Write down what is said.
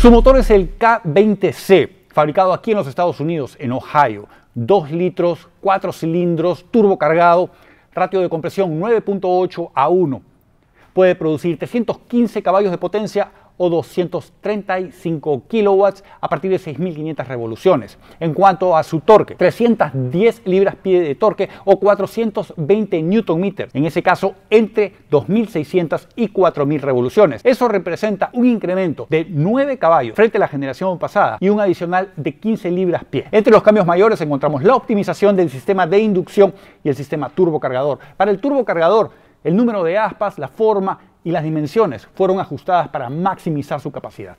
Su motor es el K20C, fabricado aquí en los Estados Unidos, en Ohio. 2 litros, 4 cilindros, turbo cargado, ratio de compresión 9.8 a 1. Puede producir 315 caballos de potencia o 235 kilowatts a partir de 6.500 revoluciones. En cuanto a su torque, 310 libras-pie de torque o 420 newton Nm. En ese caso, entre 2.600 y 4.000 revoluciones. Eso representa un incremento de 9 caballos frente a la generación pasada y un adicional de 15 libras-pie. Entre los cambios mayores encontramos la optimización del sistema de inducción y el sistema turbocargador. Para el turbocargador, el número de aspas, la forma y las dimensiones fueron ajustadas para maximizar su capacidad.